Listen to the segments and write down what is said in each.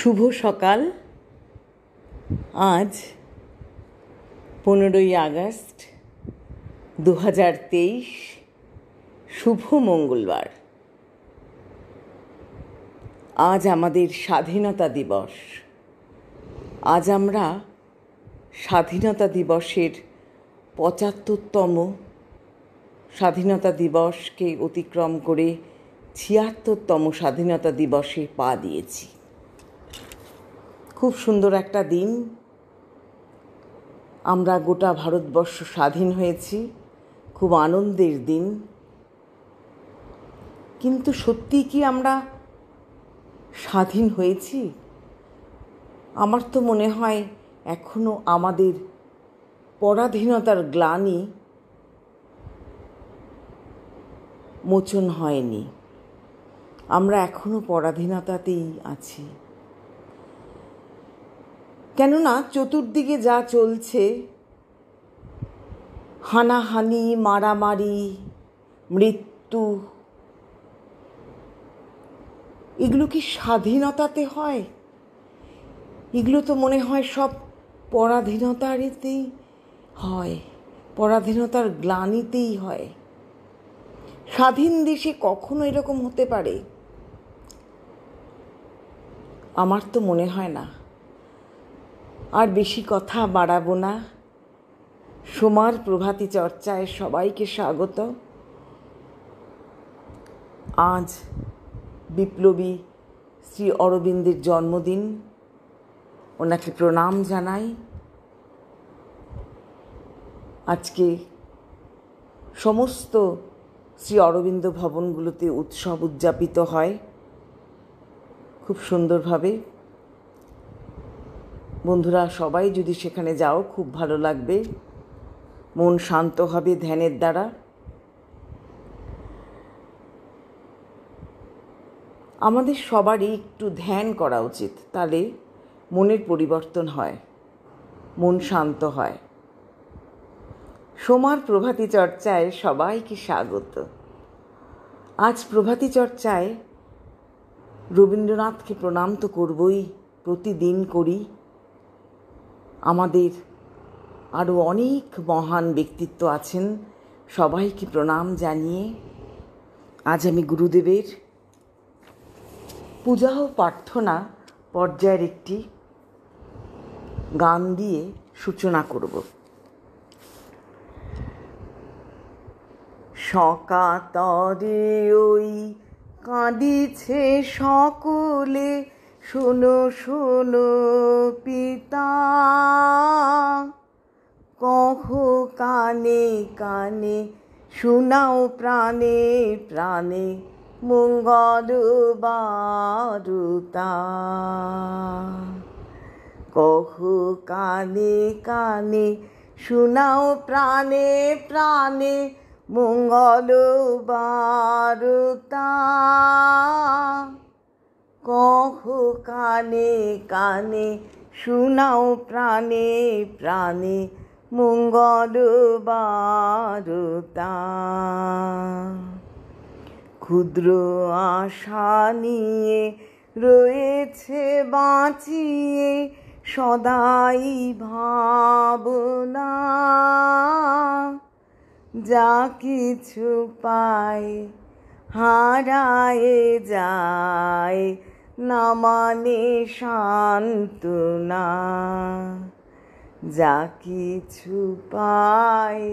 শুভ সকাল আজ পনেরোই আগস্ট দু হাজার তেইশ শুভ মঙ্গলবার আজ আমাদের স্বাধীনতা দিবস আজ আমরা স্বাধীনতা দিবসের পঁচাত্তরতম স্বাধীনতা দিবসকে অতিক্রম করে ছিয়াত্তরতম স্বাধীনতা দিবসে পা দিয়েছি খুব সুন্দর একটা দিন আমরা গোটা ভারতবর্ষ স্বাধীন হয়েছি খুব আনন্দের দিন কিন্তু সত্যি কি আমরা স্বাধীন হয়েছি আমার তো মনে হয় এখনও আমাদের পরাধীনতার গ্লানি মোচন হয়নি আমরা এখনও পরাধীনতাতেই আছি কেননা চতুর্দিকে যা চলছে হানাহানি মারামারি মৃত্যু এগুলো কি স্বাধীনতাতে হয় এগুলো তো মনে হয় সব পরাধীনতারতেই হয় পরাধীনতার গ্লানিতেই হয় স্বাধীন দেশে কখনো এরকম হতে পারে আমার তো মনে হয় না আর বেশি কথা বাড়াবো না সোমার প্রভাতী চর্চায় সবাইকে স্বাগত আজ বিপ্লবী শ্রী অরবিন্দের জন্মদিন ওনাকে প্রণাম জানাই আজকে সমস্ত শ্রী অরবিন্দ ভবনগুলোতে উৎসব উদযাপিত হয় খুব সুন্দরভাবে বন্ধুরা সবাই যদি সেখানে যাও খুব ভালো লাগবে মন শান্ত হবে ধ্যানের দ্বারা আমাদের সবারই একটু ধ্যান করা উচিত তাহলে মনের পরিবর্তন হয় মন শান্ত হয় সোমার প্রভাতী চর্চায় সবাইকে স্বাগত আজ প্রভাতী চর্চায় রবীন্দ্রনাথকে প্রণাম তো করবই প্রতিদিন করি আমাদের আরও অনেক মহান ব্যক্তিত্ব আছেন সবাইকে প্রণাম জানিয়ে আজ আমি গুরুদেবের পূজা ও প্রার্থনা পর্যায়ের একটি গান দিয়ে সূচনা করব সকাতরে ওই কাঁদিছে সকলে শোনো শোনো পিতা কহ কানে কানে শোনাও প্রাণে প্রাণে মঙ্গল বারুতা কহ কানে কানে শোনাও প্রাণে প্রাণে মঙ্গল বারুতা কহ কানে কানে শোনাও প্রাণে প্রাণে মঙ্গল বারতা ক্ষুদ্র আশা নিয়ে রয়েছে বাঁচিয়ে সদাই ভাবনা যা কিছু পায় হারায় যায় না শান্তনা যা কিছু পায়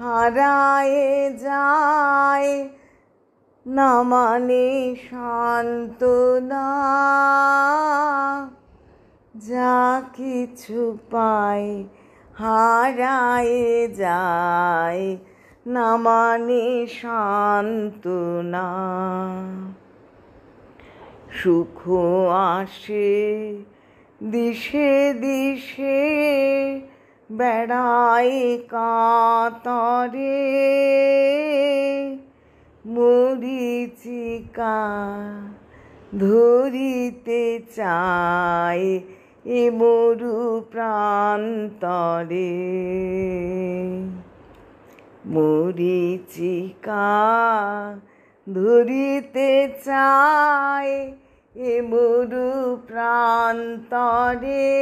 হারায় যায় না শান্তনা যা কিছু পায় হারায় যায় না শান্তনা সুখ আসে দিশে দিশে বেড়াই কাতরে মরিচিকা ধরিতে চাই এ মরু প্রান্তরে মরিচিকা ধরিতে চায় এ মরু প্রান্তরে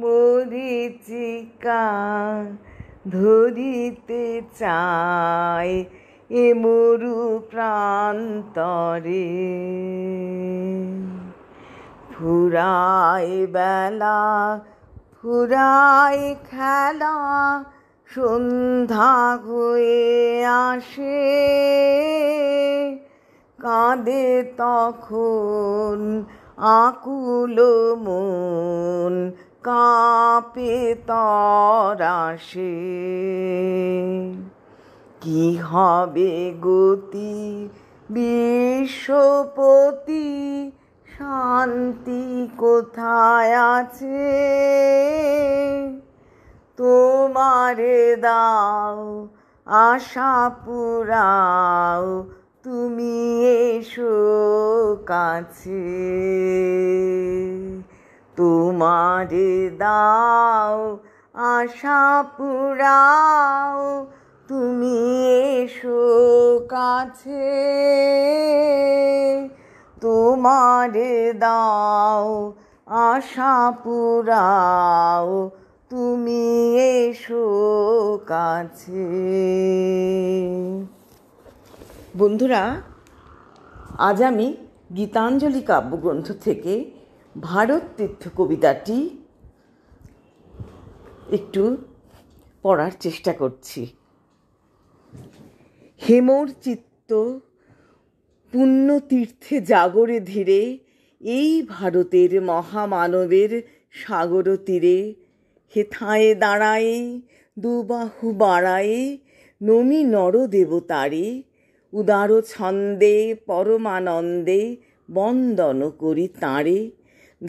মরিচিকা ধরিতে চায় এ মরু প্রান্তরে ফুরাই বেলা ফুরাই খেলা সন্ধ্যা হয়ে আসে কাঁদে তখন আকুল মন কাঁপে তরাশে কি হবে গতি বিশ্বপতি শান্তি কোথায় আছে তোমারে দাও আশা পুরাও তুমি এসো কাছে তোমার দাও আশা পুরাও তুমি এসো কাছে তোমার দাও আশা পুরাও তুমি এসো কাছে বন্ধুরা আজ আমি গীতাঞ্জলি কাব্যগ্রন্থ থেকে ভারত তীর্থ কবিতাটি একটু পড়ার চেষ্টা করছি হেমর চিত্ত পুণ্যতীর্থে জাগরে ধীরে এই ভারতের মহামানবের সাগর তীরে হেথায় দাঁড়ায়ে দুবাহু বাড়ায়ে নমি নর দেবতারে উদার ছন্দে পরমানন্দে বন্দন করি তাঁরে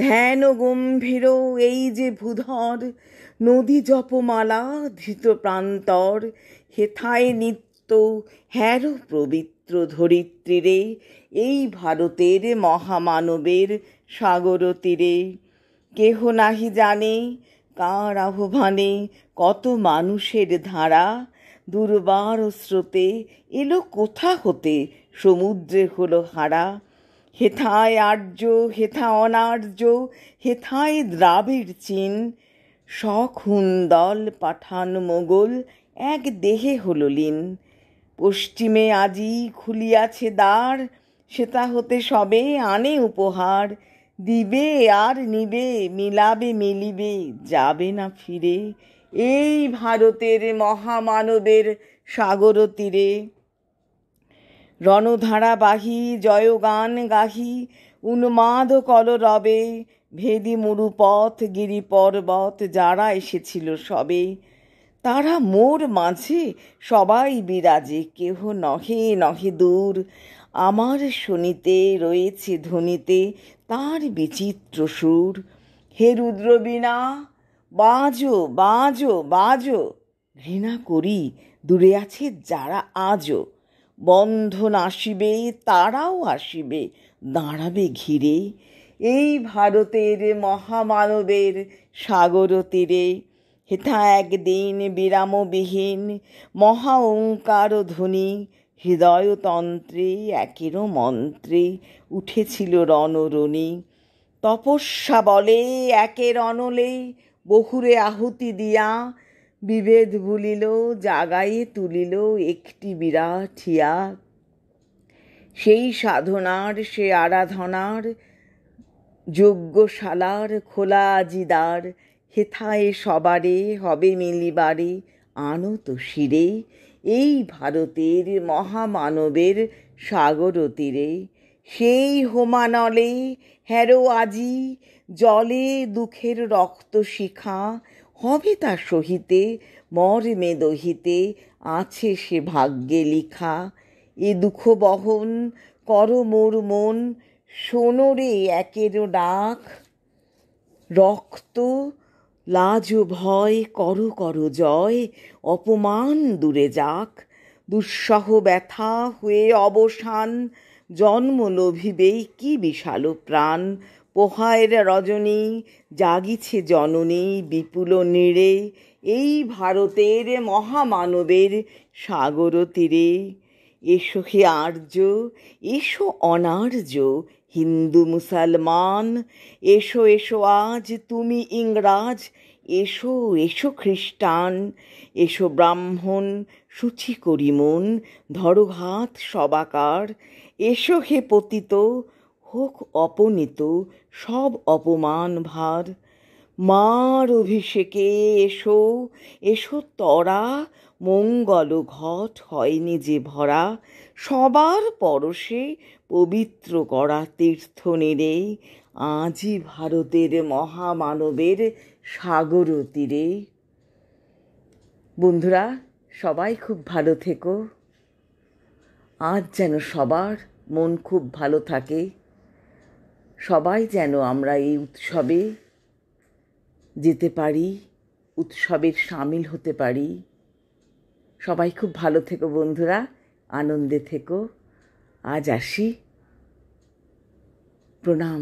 ধ্যান গম্ভীর এই যে ভূধর নদী জপমালা ধৃত প্রান্তর হেথায় নিত্য হ্যার পবিত্র ধরিত্রীরে এই ভারতের মহামানবের সাগর তীরে কেহ নাহি জানে কার আহ্বানে কত মানুষের ধারা দুর্বার স্রোতে এলো কোথা হতে সমুদ্রে হলো হারা হেথায় আর্য হেথা অনার্য হেথায় দ্রাবিড় চিন সখুন দল পাঠান মোগল এক দেহে হলো লীন পশ্চিমে আজি খুলিয়াছে দ্বার সেতা হতে সবে আনে উপহার দিবে আর নিবে মিলাবে মিলিবে যাবে না ফিরে এই ভারতের মহামানবের সাগর তীরে রণধারাবাহী জয়গান গাহি উন্মাদ কলরবে ভেদি মরুপথ গিরি পর্বত যারা এসেছিল সবে তারা মোর মাঝে সবাই বিরাজে কেহ নহে নহে দূর আমার শুনিতে রয়েছে ধ্বনিতে তার বিচিত্র সুর হে রুদ্রবীণা বাজো বাজো বাজো ঘৃণা করি দূরে আছে যারা আজও বন্ধন আসিবে তারাও আসিবে দাঁড়াবে ঘিরে এই ভারতের মহামানবের সাগর তীরে হেথা একদিন বিরামবিহীন মহা ওঙ্কার ধ্বনি হৃদয়তন্ত্রে একেরও মন্ত্রে উঠেছিল রণরণী তপস্যা বলে একের অনলে বহুরে আহুতি দিয়া বিভেদ ভুলিল জাগায়ে তুলিল একটি বিরাট হিয়া সেই সাধনার সে আরাধনার যজ্ঞশালার খোলা আজিদার হেথায় সবারে হবে মিলিবারে আনত শিরে এই ভারতের মহামানবের সাগর তীরে সেই হোমানলে হ্যারো আজি জলে দুঃখের রক্ত শিখা হবে তার সহিতে মর্মে দহিতে আছে সে ভাগ্যে লিখা এ দুঃখ বহন কর মোর মন সোনরে একের ডাক রক্ত লাজ ভয় কর কর জয় অপমান দূরে যাক দুঃসহ ব্যথা হয়ে অবসান জন্ম কি বিশাল প্রাণ পোহায়ের রজনী জাগিছে জননী বিপুল নীড়ে এই ভারতের মহামানবের সাগর তীরে এসো হে আর্য এসো অনার্য হিন্দু মুসলমান এসো এসো আজ তুমি ইংরাজ এসো এসো খ্রিস্টান এসো ব্রাহ্মণ সুচি করিমন ধরো হাত সবাকার এসো হে পতিত হোক অপনীত সব অপমান ভার মার অভিষেকে এসো এসো তরা মঙ্গল ঘট হয়নি যে ভরা সবার পরশে পবিত্র করা তীর্থ নেড়ে আজই ভারতের মহামানবের সাগর তীরে বন্ধুরা সবাই খুব ভালো থেকো আজ যেন সবার মন খুব ভালো থাকে সবাই যেন আমরা এই উৎসবে যেতে পারি উৎসবের সামিল হতে পারি সবাই খুব ভালো থেকো বন্ধুরা আনন্দে থেকো আজ আসি প্রণাম